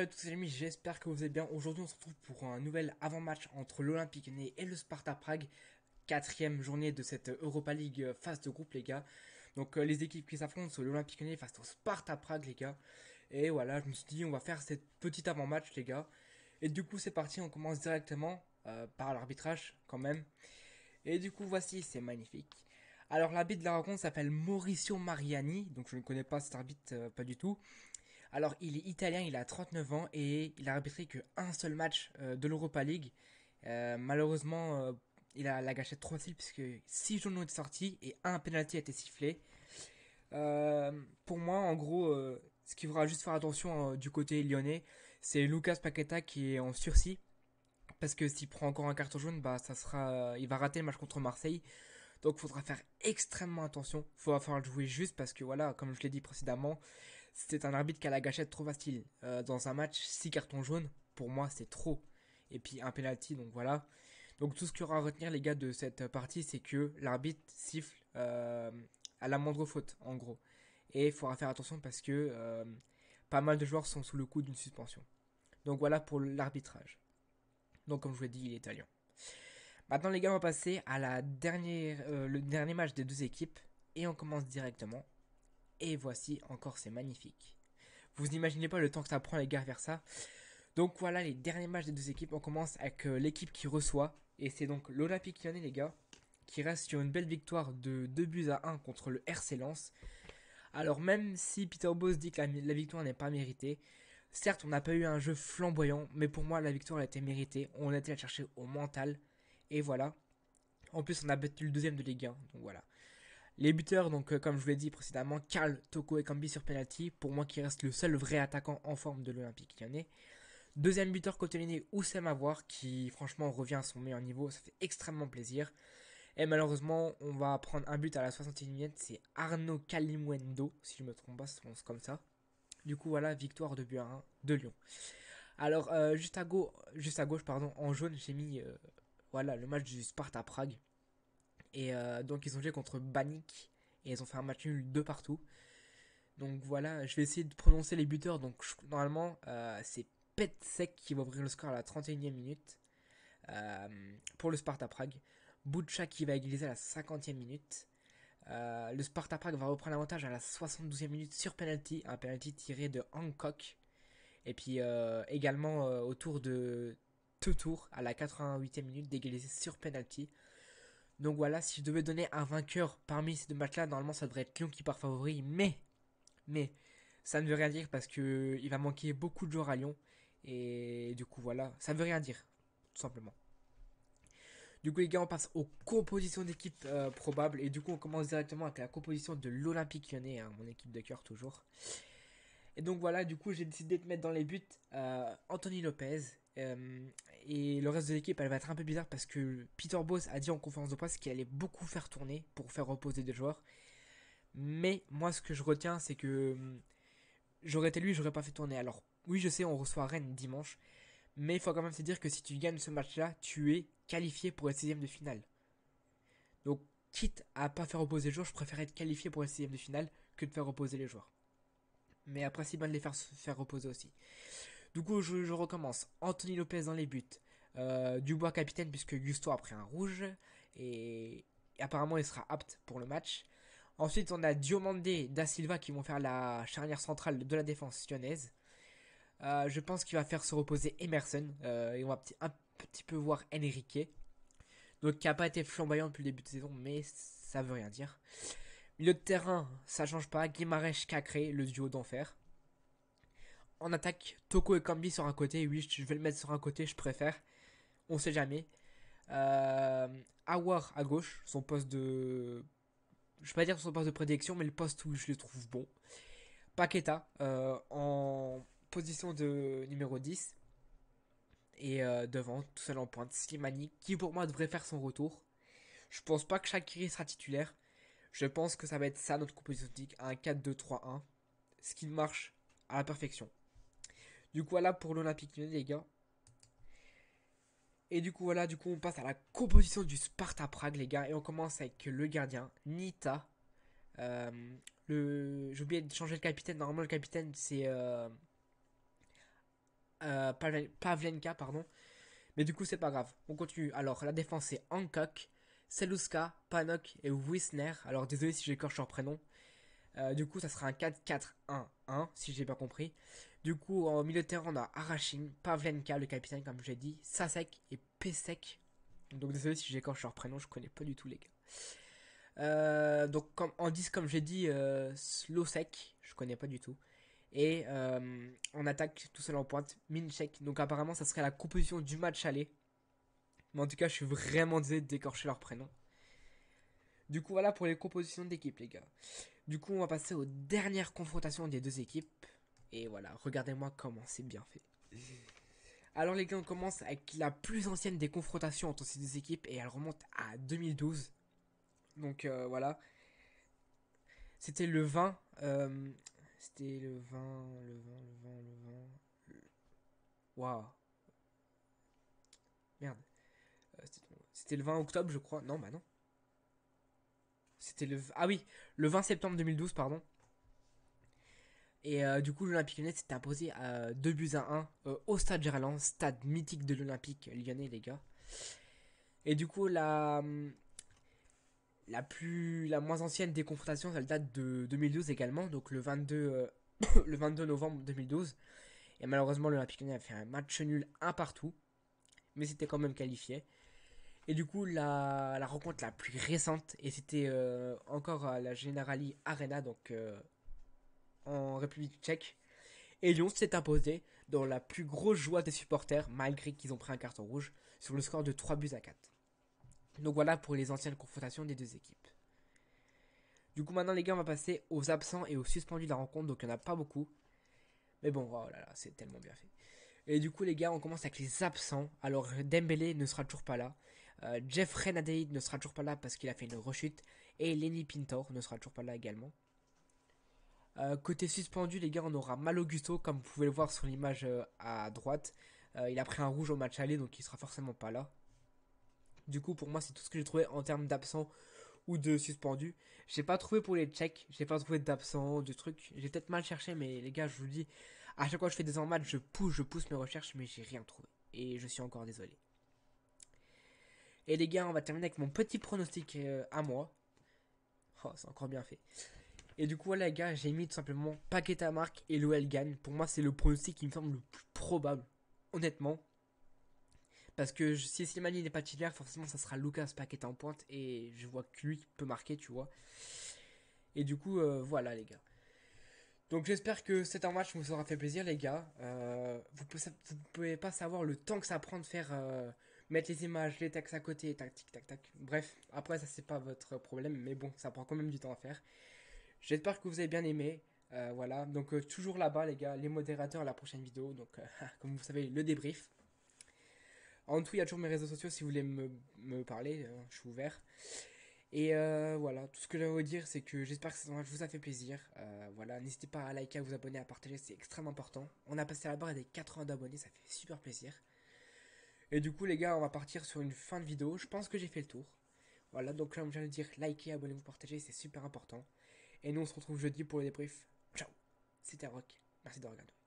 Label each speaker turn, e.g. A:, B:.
A: salut à tous les amis, j'espère que vous allez bien. Aujourd'hui on se retrouve pour un nouvel avant-match entre l'Olympique Né et le Sparta Prague. Quatrième journée de cette Europa League phase de groupe les gars. Donc euh, les équipes qui s'affrontent sur l'Olympique Né face au Sparta Prague les gars. Et voilà, je me suis dit on va faire cette petite avant-match les gars. Et du coup c'est parti, on commence directement euh, par l'arbitrage quand même. Et du coup voici, c'est magnifique. Alors l'arbitre de la rencontre s'appelle Mauricio Mariani, donc je ne connais pas cet arbitre euh, pas du tout. Alors, il est italien, il a 39 ans et il a arbitré qu'un seul match euh, de l'Europa League. Euh, malheureusement, euh, il a la gâchette trop facile puisque 6 journaux été sortis et un penalty a été sifflé. pour moi, en gros, ce qu'il faudra juste faire attention du côté lyonnais, c'est Lucas Paqueta qui est en sursis. Parce que s'il prend encore un carton jaune, bah, ça sera, il va rater le match contre Marseille. Donc il faudra faire extrêmement attention. Faudra falloir le jouer juste parce que voilà, comme je l'ai dit précédemment, c'était un arbitre qui a la gâchette, trop facile euh, dans un match, 6 cartons jaunes, pour moi, c'est trop. Et puis un penalty, donc voilà. Donc tout ce qu'il y aura à retenir, les gars, de cette partie, c'est que l'arbitre siffle euh, à la moindre faute, en gros. Et il faudra faire attention parce que euh, pas mal de joueurs sont sous le coup d'une suspension. Donc voilà pour l'arbitrage. Donc comme je vous l'ai dit, il est italien. Maintenant les gars, on va passer à la dernière, le dernier match des deux équipes. Et on commence directement et voici encore, c'est magnifique. Vous n'imaginez pas le temps que ça prend les gars vers ça. Donc voilà les derniers matchs des deux équipes. On commence avec euh, l'équipe qui reçoit. Et c'est donc l'Olympique Lyonnais les gars. Qui reste sur une belle victoire de 2 buts à 1 contre le RC Lance Alors même si Peter Boss dit que la, victoire n'est pas méritée. Certes on n'a pas eu un jeu flamboyant. Mais pour moi la victoire a été méritée. On a été la chercher au mental. Et voilà. En plus on a battu le deuxième de Ligue 1. Donc voilà. Les buteurs, donc euh, comme je vous l'ai dit précédemment, Karl, Toko et Kambi sur penalty, pour moi qui reste le seul vrai attaquant en forme de l'Olympique lyonnais. Deuxième buteur côté lyonnais, Oussem Avoir, qui franchement revient à son meilleur niveau, ça fait extrêmement plaisir. Et malheureusement, on va prendre un but à la 61 e c'est Arnaud Kalimwendo, si je ne me trompe pas, ça se comme ça. Du coup, voilà, victoire de but de Lyon. Alors, euh, juste, à gauche, juste à gauche, pardon, en jaune, j'ai mis euh, voilà, le match du Sparta Prague. Et euh, donc ils ont joué contre Banik et ils ont fait un match nul de partout. Donc voilà, je vais essayer de prononcer les buteurs. Donc normalement, euh, c'est Petsek qui va ouvrir le score à la 31e minute euh, pour le Sparta Prague. Boucha qui va égaliser à la 50e minute. le Sparta Prague va reprendre l'avantage à la 72e minute sur penalty, un penalty tiré de Hancock. Et puis également autour de deux tours à la 88e minute d'égaliser sur penalty donc voilà, si je devais donner un vainqueur parmi ces deux matchs-là, normalement ça devrait être Lyon qui part favori, mais, mais ça ne veut rien dire parce que il va manquer beaucoup de joueurs à Lyon et du coup voilà, ça ne veut rien dire tout simplement. Du coup les gars, on passe aux compositions d'équipe euh, probables et du coup on commence directement avec la composition de l'Olympique Lyonnais, hein, mon équipe de cœur toujours. Et donc voilà, du coup, j'ai décidé de mettre dans les buts euh, Anthony Lopez. Euh, et le reste de l'équipe, elle va être un peu bizarre parce que Peter Boss a dit en conférence de presse qu'il allait beaucoup faire tourner pour faire reposer des joueurs. Mais moi, ce que je retiens, c'est que euh, j'aurais été lui, j'aurais pas fait tourner. Alors, oui, je sais, on reçoit Rennes dimanche. Mais il faut quand même se dire que si tu gagnes ce match-là, tu es qualifié pour 6 16 de finale. Donc, quitte à pas faire reposer les joueurs, je préfère être qualifié pour 6 16 de finale que de faire reposer les joueurs mais après c'est bien de les faire, faire reposer aussi. Du coup, je, recommence. Anthony Lopez dans les buts. Euh, Dubois capitaine puisque Gusto a pris un rouge et, apparemment il sera apte pour le match. Ensuite, on a Diomandé, Da Silva qui vont faire la charnière centrale de la défense sionnaise euh, je pense qu'il va faire se reposer Emerson euh, et on va un petit peu voir Enrique. Donc qui a pas été flamboyant depuis le début de saison, mais ça veut rien dire. Milieu de terrain, ça change pas. Guimarèche, Cacré, le duo d'enfer. En attaque, Toko et Kambi sur un côté. Oui, je vais le mettre sur un côté, je préfère. On sait jamais. Euh, Awar à gauche, son poste de. Je vais pas dire son poste de prédiction, mais le poste où je le trouve bon. Paqueta euh, en position de numéro 10. Et euh, devant, tout seul en pointe, Slimani, qui pour moi devrait faire son retour. Je pense pas que Shakiri sera titulaire. Je pense que ça va être ça notre composition tactique, un 4-2-3-1, ce qui marche à la perfection. Du coup, voilà pour l'Olympique Lyonnais, les gars. Et du coup, voilà, du coup, on passe à la composition du Sparta Prague, les gars. Et on commence avec le gardien, Nita. Euh, le... J'ai oublié de changer le capitaine. Normalement, le capitaine, c'est euh, euh, Pavlenka, pardon. Mais du coup, c'est pas grave. On continue. Alors, la défense, c'est Hancock. Seluska, Panok et Wisner. Alors désolé si j'écorche leur prénom. Euh, du coup, ça sera un 4-4-1-1, si j'ai bien compris. Du coup, en milieu de terrain, on a Arashin, Pavlenka, le capitaine, comme j'ai dit, Sasek et Pesek. Donc désolé si j'écorche leur prénom, je connais pas du tout les gars. Euh, donc comme, en 10, comme j'ai dit, euh, Slosek, je connais pas du tout. Et euh, on attaque tout seul en pointe, Minchek. Donc apparemment, ça serait la composition du match aller. Mais en tout cas, je suis vraiment désolé de décorcher leur prénom. Du coup, voilà pour les compositions d'équipe, les gars. Du coup, on va passer aux dernières confrontations des deux équipes. Et voilà, regardez-moi comment c'est bien fait. Alors les gars, on commence avec la plus ancienne des confrontations entre ces deux équipes et elle remonte à 2012. Donc euh, voilà. C'était le 20. Euh, c'était le 20, le 20, le 20, le 20. Waouh. Merde. Euh, c'était le 20 octobre, je crois. Non, bah non. C'était le. Ah oui, le 20 septembre 2012, pardon. Et euh, du coup, l'Olympique lyonnais s'est imposé à 2 buts à 1 euh, au stade Gerland, stade mythique de l'Olympique lyonnais, les gars. Et du coup, la, la, plus, la moins ancienne des confrontations, elle date de 2012 également, donc le 22, le 22 novembre 2012. Et malheureusement, l'Olympique lyonnais a fait un match nul, un partout, mais c'était quand même qualifié. Et du coup, la, rencontre la plus récente, et c'était euh, encore à la Generali Arena, donc euh, en République tchèque. Et Lyon s'est imposé dans la plus grosse joie des supporters, malgré qu'ils ont pris un carton rouge, sur le score de 3 buts à 4. Donc voilà pour les anciennes confrontations des deux équipes. Du coup, maintenant, les gars, on va passer aux absents et aux suspendus de la rencontre, donc il n'y en a pas beaucoup. Mais bon, voilà oh c'est tellement bien fait. Et du coup, les gars, on commence avec les absents. Alors, Dembélé ne sera toujours pas là. Euh, Jeff Renadeid ne sera toujours pas là parce qu'il a fait une rechute. Et Lenny Pintor ne sera toujours pas là également. Euh, côté suspendu, les gars, on aura Mal Augusto, comme vous pouvez le voir sur l'image euh, à droite. il a pris un rouge au match aller, donc il sera forcément pas là. Du coup, pour moi, c'est tout ce que j'ai trouvé en termes d'absent ou de suspendu. J'ai pas trouvé pour les tchèques, j'ai pas trouvé d'absent, de trucs. J'ai peut-être mal cherché, mais les gars, je vous dis, à chaque fois que je fais des en match, je pousse, je pousse mes recherches, mais j'ai rien trouvé. Et je suis encore désolé. Et les gars, on va terminer avec mon petit pronostic euh, à moi. Oh, c'est encore bien fait. Et du coup, voilà, les gars, j'ai mis tout simplement Paqueta marque et l'OL gagne. Pour moi, c'est le pronostic qui me semble le plus probable, honnêtement. Parce que si Slimani n'est pas titulaire, forcément, ça sera Lucas Paqueta en pointe. Et je vois que lui peut marquer, tu vois. Et du coup, euh, voilà, les gars. Donc j'espère que cet en match vous aura fait plaisir les gars. Euh, vous, ne pouvez pas savoir le temps que ça prend de faire mettre les images, les textes à côté, tac, tac, tac. Bref, après, ça, c'est pas votre problème, mais bon, ça prend quand même du temps à faire. J'espère que vous avez bien aimé. Euh, voilà, donc euh, toujours là-bas, les gars, les modérateurs à la prochaine vidéo. Donc, euh, comme vous savez, le débrief. En tout, il y a toujours mes réseaux sociaux si vous voulez me, parler, je suis ouvert. Et voilà, tout ce que j'avais à vous dire, c'est que j'espère que ça vous a fait plaisir. voilà, n'hésitez pas à liker, à vous abonner, à partager, c'est extrêmement important. On a passé la barre des 80 d'abonnés, ça fait super plaisir. Et du coup, les gars, on va partir sur une fin de vidéo. Je pense que j'ai fait le tour. Voilà, donc là, on vient de dire likez, abonnez-vous, partagez, c'est super important. Et nous, on se retrouve jeudi pour le débrief. Ciao, c'était Rock. Merci de regarder.